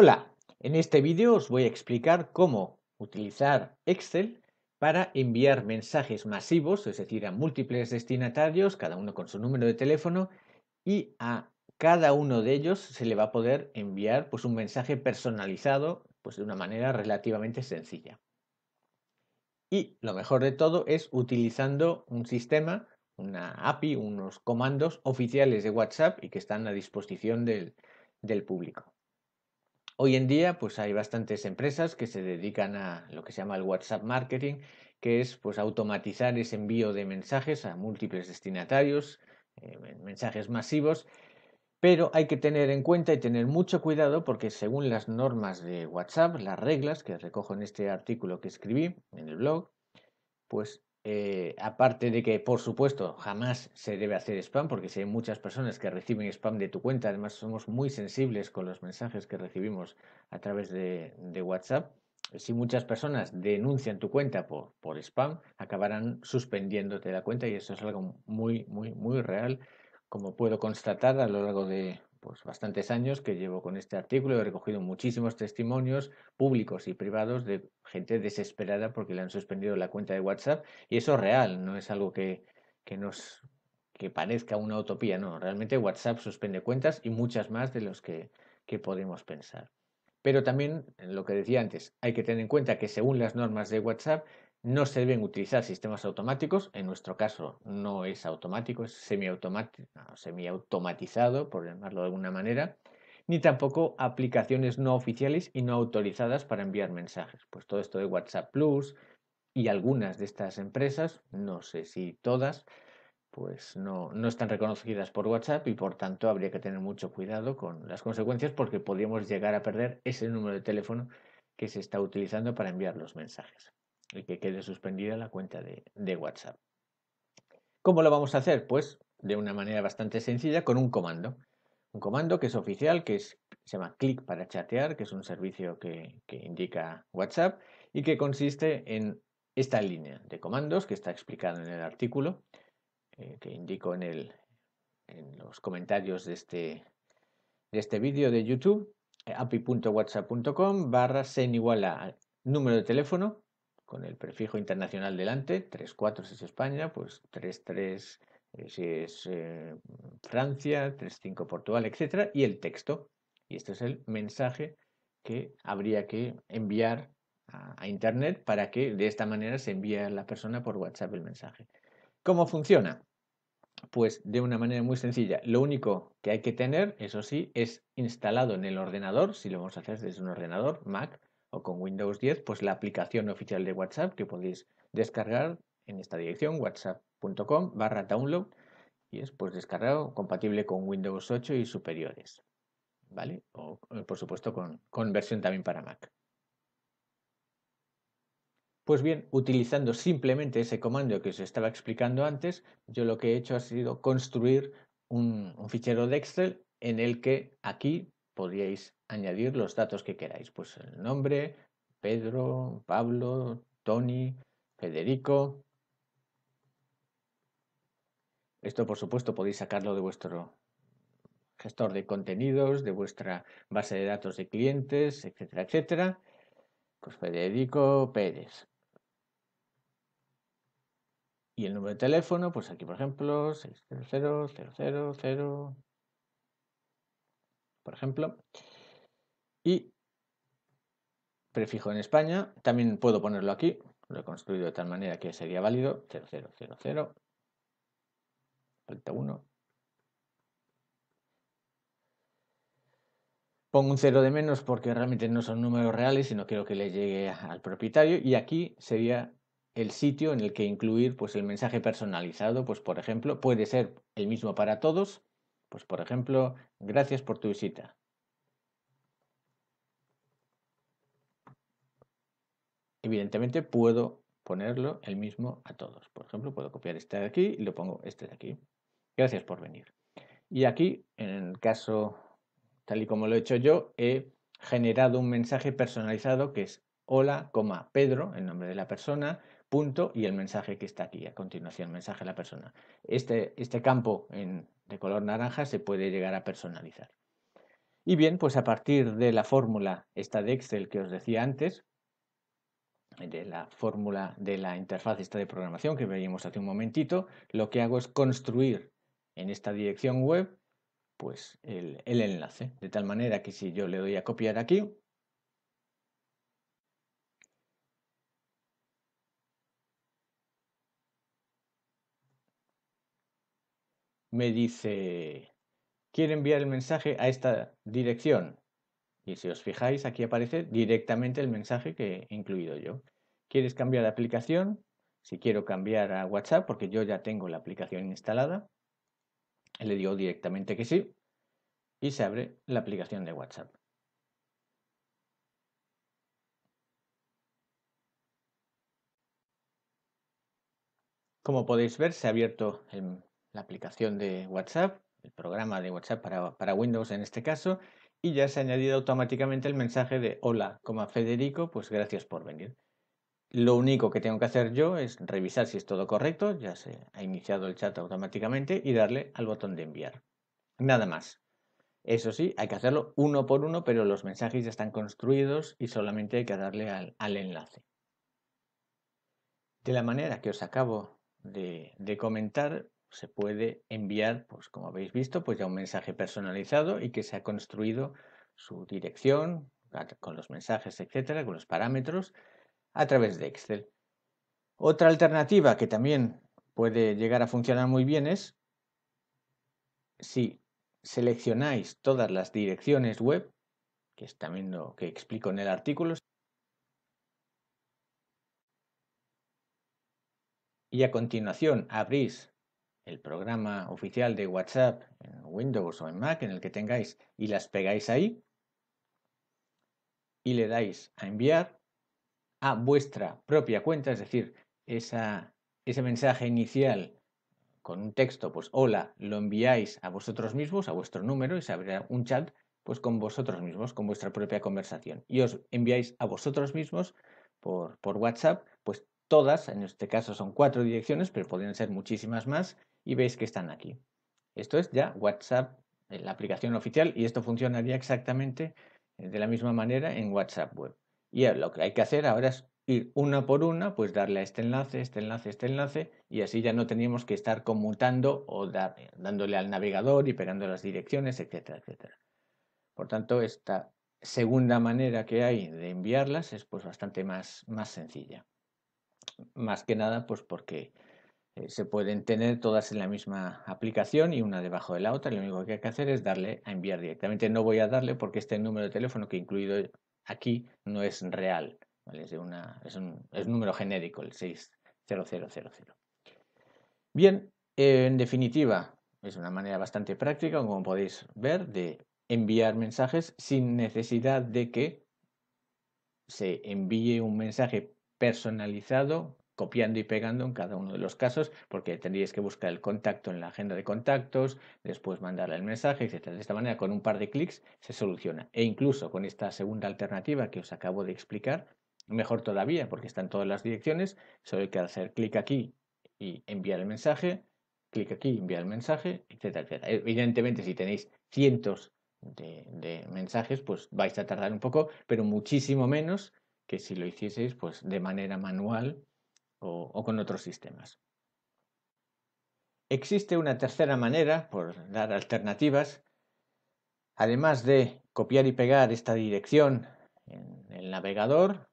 Hola, en este vídeo os voy a explicar cómo utilizar Excel para enviar mensajes masivos, es decir, a múltiples destinatarios, cada uno con su número de teléfono, y a cada uno de ellos se le va a poder enviar pues, un mensaje personalizado pues, de una manera relativamente sencilla. Y lo mejor de todo es utilizando un sistema, una API, unos comandos oficiales de WhatsApp y que están a disposición del público. Hoy en día, pues hay bastantes empresas que se dedican a lo que se llama el WhatsApp marketing, que es pues automatizar ese envío de mensajes a múltiples destinatarios, eh, mensajes masivos, pero hay que tener en cuenta y tener mucho cuidado porque según las normas de WhatsApp, las reglas que recojo en este artículo que escribí en el blog, pues eh, aparte de que, por supuesto, jamás se debe hacer spam, porque si hay muchas personas que reciben spam de tu cuenta, además somos muy sensibles con los mensajes que recibimos a través de, WhatsApp. Si muchas personas denuncian tu cuenta por, por, spam, acabarán suspendiéndote la cuenta y eso es algo muy, muy, muy real, como puedo constatar a lo largo de, pues, bastantes años que llevo con este artículo. He recogido muchísimos testimonios públicos y privados de gente desesperada porque le han suspendido la cuenta de WhatsApp. Y eso es real, no es algo que, que nos que parezca una utopía, no, realmente WhatsApp suspende cuentas y muchas más de los que, que podemos pensar. Pero también, lo que decía antes, hay que tener en cuenta que según las normas de WhatsApp, no se deben utilizar sistemas automáticos, en nuestro caso no es automático, es semiautomatizado, por llamarlo de alguna manera, ni tampoco aplicaciones no oficiales y no autorizadas para enviar mensajes. Pues todo esto de WhatsApp Plus y algunas de estas empresas, no sé si todas, pues no, no están reconocidas por WhatsApp y por tanto habría que tener mucho cuidado con las consecuencias porque podríamos llegar a perder ese número de teléfono que se está utilizando para enviar los mensajes y que quede suspendida la cuenta de, WhatsApp. ¿Cómo lo vamos a hacer? Pues de una manera bastante sencilla con un comando. Un comando que es oficial, que es, se llama clic para chatear, que es un servicio que, indica WhatsApp y que consiste en esta línea de comandos que está explicado en el artículo eh, que indico en, en los comentarios de este, de este vídeo de YouTube, eh, api.whatsapp.com barra sen igual a número de teléfono con el prefijo internacional delante, 34 si es España, pues 33 eh, si es eh, Francia, Francia, 35 Portugal, etcétera, y el texto. Y este es el mensaje que habría que enviar a, a internet para que de esta manera se envíe a la persona por WhatsApp el mensaje. ¿Cómo funciona? Pues de una manera muy sencilla. Lo único que hay que tener, eso sí, es instalado en el ordenador, si lo vamos a hacer desde un ordenador, Mac, o con Windows 10, pues la aplicación oficial de WhatsApp que podéis descargar en esta dirección, whatsapp.com barra download, y es pues descargado, compatible con Windows 8 y superiores, ¿vale? O eh, por supuesto con, versión también para Mac. Pues bien, utilizando simplemente ese comando que os estaba explicando antes, yo lo que he hecho ha sido construir un, un fichero de Excel en el que aquí podríais añadir los datos que queráis, pues el nombre, Pedro, Pablo, Tony, Federico. Esto por supuesto podéis sacarlo de vuestro gestor de contenidos, de vuestra base de datos de clientes, etcétera, etcétera. Pues Federico Pérez. Y el número de teléfono, pues aquí por ejemplo, 600000. por ejemplo y prefijo en España. También puedo ponerlo aquí. Lo he construido de tal manera que sería válido. 0000. Falta 1. Pongo un 0 de menos porque realmente no son números reales y no quiero que le llegue al propietario. Y aquí sería el sitio en el que incluir pues, el mensaje personalizado. Pues, por ejemplo, puede ser el mismo para todos. Pues, por ejemplo, gracias por tu visita. Evidentemente puedo ponerlo el mismo a todos. Por ejemplo, puedo copiar este de aquí y lo pongo este de aquí. Gracias por venir. Y aquí, en el caso, tal y como lo he hecho yo, he generado un mensaje personalizado que es hola, Pedro, el nombre de la persona, punto y el mensaje que está aquí. A continuación, mensaje a la persona. Este, este campo de color naranja se puede llegar a personalizar. Y bien, pues a partir de la fórmula esta de Excel que os decía antes, de la fórmula de la interfaz esta de programación que veíamos hace un momentito, lo que hago es construir en esta dirección web pues el, el enlace, de tal manera que si yo le doy a copiar aquí, me dice, quiere enviar el mensaje a esta dirección. Y si os fijáis, aquí aparece directamente el mensaje que he incluido yo. ¿Quieres cambiar de aplicación? Si quiero cambiar a WhatsApp, porque yo ya tengo la aplicación instalada, le digo directamente que sí y se abre la aplicación de WhatsApp. Como podéis ver, se ha abierto la aplicación de WhatsApp, el programa de WhatsApp para, para Windows en este caso, y ya se ha añadido automáticamente el mensaje de hola, como Federico, pues gracias por venir. Lo único que tengo que hacer yo es revisar si es todo correcto, ya se ha iniciado el chat automáticamente y darle al botón de enviar. Nada más. Eso sí, hay que hacerlo uno por uno, pero los mensajes ya están construidos y solamente hay que darle al, enlace. De la manera que os acabo de, de comentar, se puede enviar, pues como habéis visto, pues ya un mensaje personalizado y que se ha construido su dirección con los mensajes, etcétera, con los parámetros a través de Excel. Otra alternativa que también puede llegar a funcionar muy bien es si seleccionáis todas las direcciones web, que es también lo que explico en el artículo, y a continuación abrís el programa oficial de WhatsApp en Windows o en Mac en el que tengáis y las pegáis ahí y le dais a enviar a vuestra propia cuenta, es decir, esa, ese mensaje inicial con un texto, pues hola, lo enviáis a vosotros mismos, a vuestro número y se abrirá un chat pues con vosotros mismos, con vuestra propia conversación. Y os enviáis a vosotros mismos por, por WhatsApp, pues todas, en este caso son cuatro direcciones, pero podrían ser muchísimas más, y veis que están aquí. Esto es ya WhatsApp, eh, la aplicación oficial, y esto funcionaría exactamente eh, de la misma manera en WhatsApp web. Y lo que hay que hacer ahora es ir una por una, pues darle a este enlace, este enlace, este enlace, y así ya no teníamos que estar conmutando o eh, dándole al navegador y pegando las direcciones, etcétera, etcétera. Por tanto, esta segunda manera que hay de enviarlas es pues bastante más, más sencilla. Más que nada, pues porque eh, se pueden tener todas en la misma aplicación y una debajo de la otra. Lo único que hay que hacer es darle a enviar directamente. No voy a darle porque este número de teléfono que he incluido aquí no es real. Es, un, número genérico, el 60000. Bien, en definitiva, es una manera bastante práctica, como podéis ver, de enviar mensajes sin necesidad de que se envíe un mensaje personalizado copiando y pegando en cada uno de los casos, porque tendríais que buscar el contacto en la agenda de contactos, después mandarle el mensaje, etc. De esta manera, con un par de clics se soluciona. E incluso con esta segunda alternativa que os acabo de explicar, mejor todavía, porque están todas las direcciones, solo hay que hacer clic aquí y enviar el mensaje, clic aquí, y enviar el mensaje, etcétera, Evidentemente, si tenéis cientos de, mensajes, pues vais a tardar un poco, pero muchísimo menos que si lo hicieseis pues de manera manual o, con otros sistemas. Existe una tercera manera, por dar alternativas, además de copiar y pegar esta dirección en el navegador,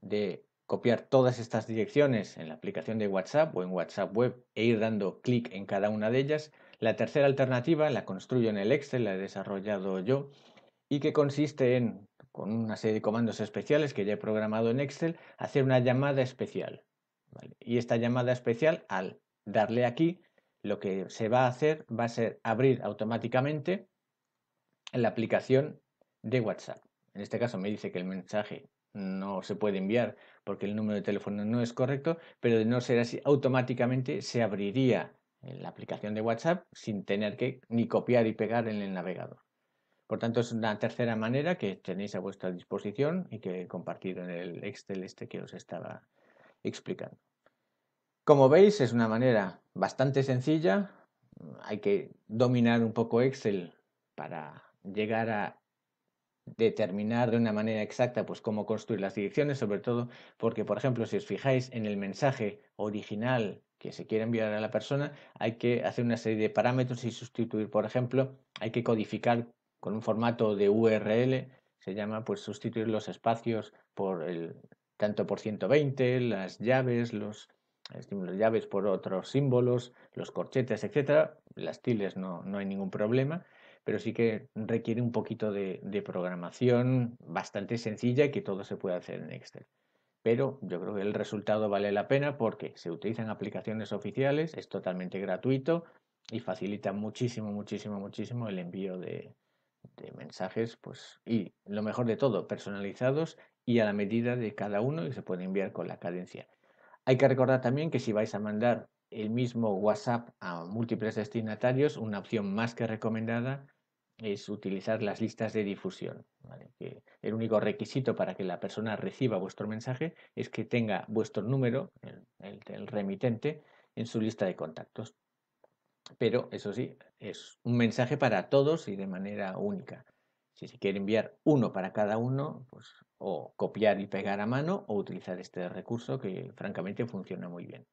de copiar todas estas direcciones en la aplicación de WhatsApp o en WhatsApp Web e ir dando clic en cada una de ellas. La tercera alternativa la construyo en el Excel, la he desarrollado yo y que consiste en, con una serie de comandos especiales que ya he programado en Excel, hacer una llamada especial. Y esta llamada especial, al darle aquí, lo que se va a hacer va a ser abrir automáticamente la aplicación de WhatsApp. En este caso me dice que el mensaje no se puede enviar porque el número de teléfono no es correcto, pero de no ser así, automáticamente se abriría la aplicación de WhatsApp sin tener que ni copiar y pegar en el navegador. Por tanto, es una tercera manera que tenéis a vuestra disposición y que he compartido en el Excel este que os estaba explicando. Como veis es una manera bastante sencilla, hay que dominar un poco Excel para llegar a determinar de una manera exacta pues cómo construir las direcciones, sobre todo porque, por ejemplo, si os fijáis en el mensaje original que se quiere enviar a la persona, hay que hacer una serie de parámetros y sustituir, por ejemplo, hay que codificar con un formato de URL, se llama pues sustituir los espacios por el, tanto por 120, las llaves, los estímulos llaves por otros símbolos, los corchetes, etcétera. Las tiles no, no hay ningún problema, pero sí que requiere un poquito de, programación bastante sencilla y que todo se puede hacer en Excel. Pero yo creo que el resultado vale la pena porque se utilizan aplicaciones oficiales, es totalmente gratuito y facilita muchísimo, muchísimo, muchísimo el envío de, de mensajes, pues, y lo mejor de todo, personalizados y a la medida de cada uno y se puede enviar con la cadencia. Hay que recordar también que si vais a mandar el mismo WhatsApp a múltiples destinatarios, una opción más que recomendada es utilizar las listas de difusión. el único requisito para que la persona reciba vuestro mensaje es que tenga vuestro número, el remitente, en su lista de contactos. Pero eso sí, es un mensaje para todos y de manera única. Si se quiere enviar uno para cada uno, pues o copiar y pegar a mano o utilizar este recurso que francamente funciona muy bien.